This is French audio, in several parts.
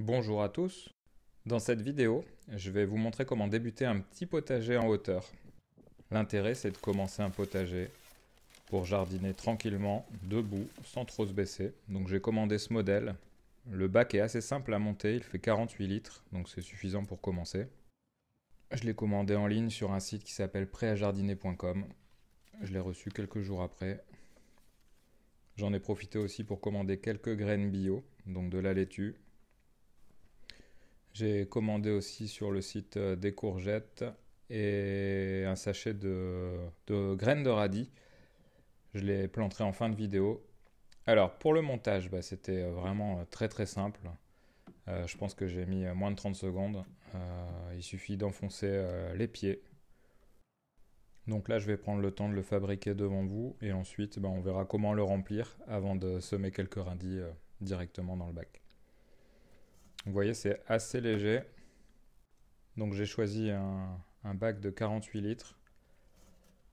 Bonjour à tous. Dans cette vidéo, je vais vous montrer comment débuter un petit potager en hauteur. L'intérêt, c'est de commencer un potager pour jardiner tranquillement, debout, sans trop se baisser. Donc j'ai commandé ce modèle. Le bac est assez simple à monter, il fait 48 litres, donc c'est suffisant pour commencer. Je l'ai commandé en ligne sur un site qui s'appelle prêtajardiner.com. Je l'ai reçu quelques jours après. J'en ai profité aussi pour commander quelques graines bio, donc de la laitue, j'ai commandé aussi sur le site euh, des courgettes et un sachet de, graines de radis. Je les planterai en fin de vidéo. Alors pour le montage, bah, c'était euh, vraiment euh, très très simple. je pense que j'ai mis moins de 30 secondes. il suffit d'enfoncer les pieds. Donc là, je vais prendre le temps de le fabriquer devant vous et ensuite, bah, on verra comment le remplir avant de semer quelques radis directement dans le bac. Vous voyez, c'est assez léger. Donc j'ai choisi un, bac de 48 litres.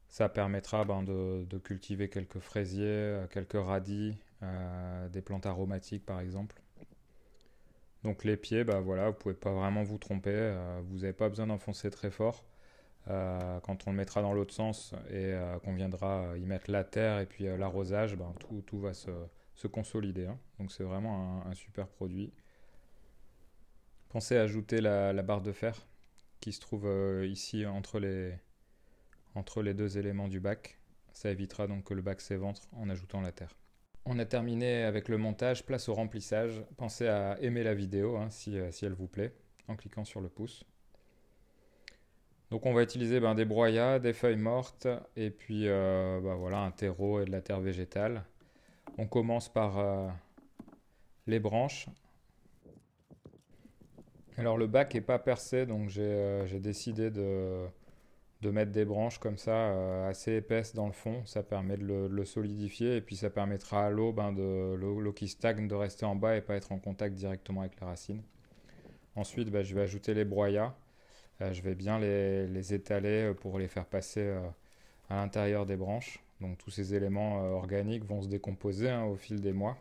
Ça permettra ben, de, cultiver quelques fraisiers, euh, quelques radis, euh, des plantes aromatiques par exemple. Donc les pieds, ben, voilà, vous pouvez pas vraiment vous tromper. Euh, vous n'avez pas besoin d'enfoncer très fort. quand on le mettra dans l'autre sens et qu'on viendra y mettre la terre et puis l'arrosage, ben, tout, va se, consolider. Hein. Donc c'est vraiment un super produit. Pensez à ajouter la, barre de fer qui se trouve euh, ici entre les, entre les deux éléments du bac. Ça évitera donc que le bac s'éventre en ajoutant la terre. On a terminé avec le montage, place au remplissage. Pensez à aimer la vidéo hein, euh, si, elle vous plaît en cliquant sur le pouce. Donc on va utiliser ben, des broyats, des feuilles mortes et puis euh, ben, voilà, un terreau et de la terre végétale. On commence par les branches. Alors le bac n'est pas percé, donc j'ai euh, décidé de, mettre des branches comme ça, euh, assez épaisses dans le fond. Ça permet de le, solidifier et puis ça permettra à l'eau, ben, de l'eau qui stagne, de rester en bas et pas être en contact directement avec les racines. Ensuite, ben, je vais ajouter les broyats. Euh, je vais bien les, étaler pour les faire passer à l'intérieur des branches. Donc tous ces éléments organiques vont se décomposer hein, au fil des mois.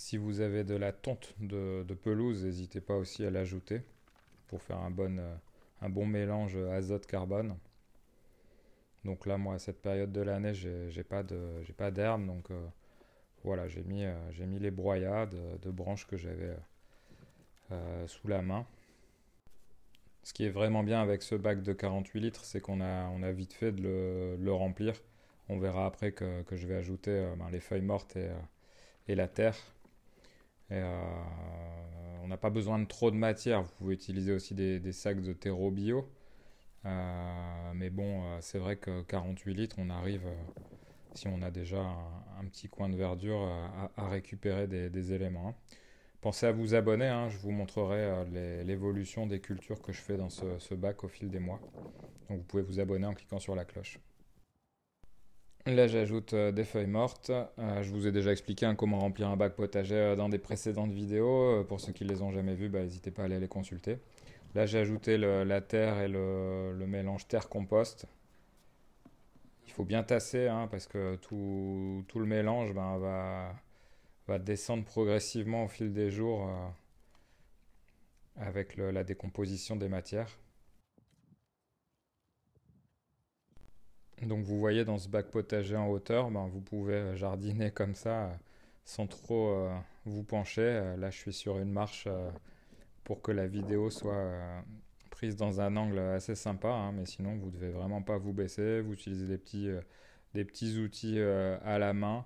Si vous avez de la tonte de, pelouse, n'hésitez pas aussi à l'ajouter pour faire un bon, euh, mélange azote-carbone. Donc là, moi, à cette période de l'année, j'ai pas d'herbe, donc euh, voilà, j'ai mis, euh, les broyades de, branches que j'avais sous la main. Ce qui est vraiment bien avec ce bac de 48 litres, c'est qu'on a, vite fait de le, remplir. On verra après que, je vais ajouter ben, les feuilles mortes et la terre. Euh, on n'a pas besoin de trop de matière. Vous pouvez utiliser aussi des, sacs de terreau bio. Euh, mais bon, euh, c'est vrai que 48 litres, on arrive si on a déjà un, petit coin de verdure à, récupérer des, éléments. Hein. Pensez à vous abonner, hein. je vous montrerai l'évolution des cultures que je fais dans ce, ce bac au fil des mois. Donc vous pouvez vous abonner en cliquant sur la cloche. Là, j'ajoute euh, des feuilles mortes. Euh, je vous ai déjà expliqué hein, comment remplir un bac potager euh, dans des précédentes vidéos. pour ceux qui ne les ont jamais vues, bah, n'hésitez pas à aller les consulter. Là, j'ai ajouté la terre et le, mélange terre-compost. Il faut bien tasser hein, parce que tout, le mélange ben, va, descendre progressivement au fil des jours avec la décomposition des matières. Donc vous voyez dans ce bac potager en hauteur, ben, vous pouvez euh, jardiner comme ça euh, sans trop euh, vous pencher. Là je suis sur une marche pour que la vidéo soit prise dans un angle assez sympa, hein, mais sinon vous ne devez vraiment pas vous baisser, vous utilisez des petits, des petits outils à la main.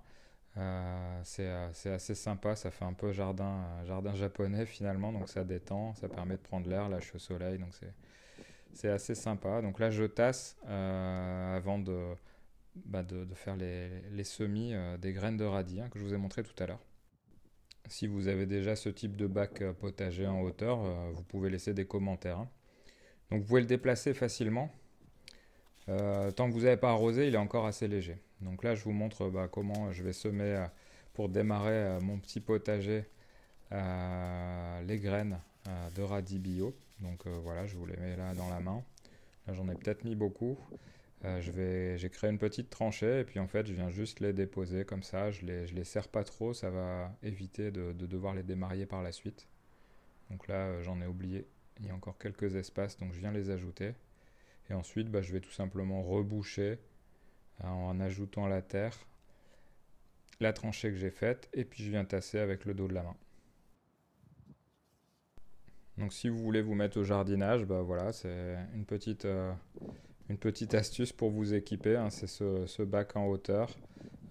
c'est assez sympa, ça fait un peu jardin, jardin japonais finalement, donc ça détend, ça permet de prendre l'air, là je suis au soleil, donc c'est c'est assez sympa. Donc là, je tasse euh, avant bah, de, faire les, semis euh, des graines de radis hein, que je vous ai montré tout à l'heure. Si vous avez déjà ce type de bac euh, potager en hauteur, vous pouvez laisser des commentaires. Hein. Donc vous pouvez le déplacer facilement. tant que vous n'avez pas arrosé, il est encore assez léger. Donc là, je vous montre bah, comment je vais semer pour démarrer mon petit potager les graines euh, de radis bio. Donc euh, voilà, je vous les mets là dans la main. Là, j'en ai peut-être mis beaucoup. Euh, j'ai créé une petite tranchée et puis en fait je viens juste les déposer comme ça, je les, je les serre pas trop, ça va éviter de, devoir les démarrer par la suite. Donc là j'en ai oublié, il y a encore quelques espaces donc je viens les ajouter. Et ensuite bah, je vais tout simplement reboucher en ajoutant la terre, la tranchée que j'ai faite et puis je viens tasser avec le dos de la main. Donc si vous voulez vous mettre au jardinage, bah, voilà, c'est euh, une petite, astuce pour vous équiper. Hein. c'est ce, bac en hauteur.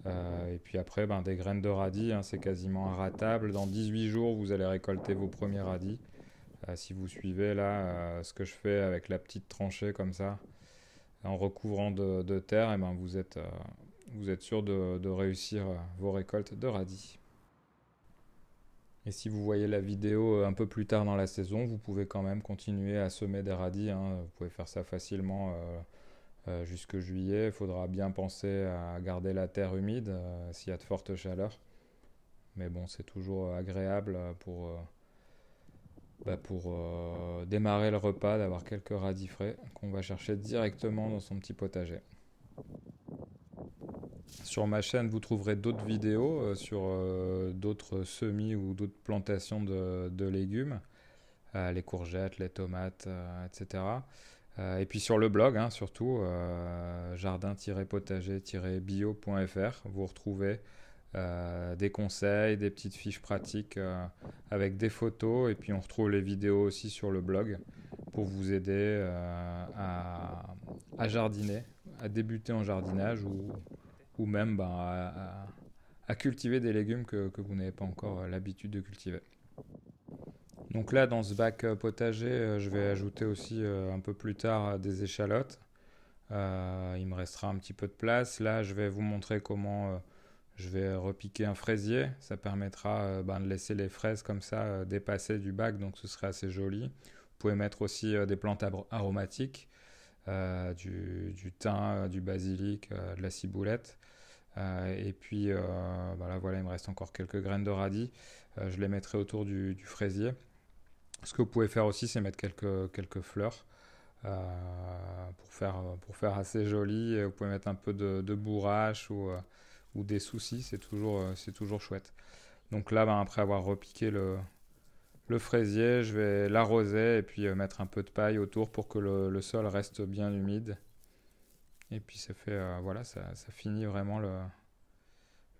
Euh, et puis après, ben, des graines de radis, hein, c'est quasiment un ratable. Dans 18 jours, vous allez récolter vos premiers radis. Euh, si vous suivez là ce que je fais avec la petite tranchée comme ça, en recouvrant de, terre, et eh ben, vous, êtes, sûr de réussir vos récoltes de radis. Et si vous voyez la vidéo euh, un peu plus tard dans la saison, vous pouvez quand même continuer à semer des radis. Hein. Vous pouvez faire ça facilement euh, euh, jusque juillet. Il faudra bien penser à garder la terre humide s'il y a de fortes chaleurs. Mais bon, c'est toujours agréable pour, bah, pour démarrer le repas d'avoir quelques radis frais qu'on va chercher directement dans son petit potager. Sur ma chaîne, vous trouverez d'autres vidéos euh, sur euh, d'autres semis ou d'autres plantations de, légumes, euh, les courgettes, les tomates, etc. et puis sur le blog, hein, surtout, jardin-potager-bio.fr, vous retrouvez des conseils, des petites fiches pratiques avec des photos. Et puis on retrouve les vidéos aussi sur le blog pour vous aider à, à, jardiner, à débuter en jardinage ou, ou même ben, à, cultiver des légumes que, vous n'avez pas encore euh, l'habitude de cultiver. Donc là, dans ce bac euh, potager, euh, je vais ajouter aussi un peu plus tard des échalotes. il me restera un petit peu de place. Là, je vais vous montrer comment je vais repiquer un fraisier. Ça permettra ben, de laisser les fraises comme ça dépasser du bac, donc ce serait assez joli. Vous pouvez mettre aussi des plantes aromatiques. Euh, du, thym, euh, du basilic, euh, de la ciboulette. et puis bah là voilà, il me reste encore quelques graines de radis. je les mettrai autour du, fraisier. Ce que vous pouvez faire aussi, c'est mettre quelques, quelques fleurs. pour, faire, pour faire assez joli. Vous pouvez mettre un peu de, bourrache ou, ou des soucis, c'est toujours, c'est toujours chouette. Donc là, ben, après avoir repiqué le, le fraisier, je vais l'arroser et puis euh, mettre un peu de paille autour pour que le, sol reste bien humide. Et puis ça fait, euh, voilà, ça, ça, finit vraiment le,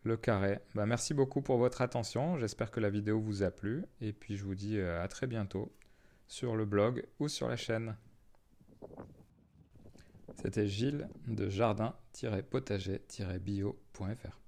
le carré. Bah, merci beaucoup pour votre attention. J'espère que la vidéo vous a plu. Et puis je vous dis euh, à très bientôt sur le blog ou sur la chaîne. C'était Gilles de jardin-potager-bio.fr.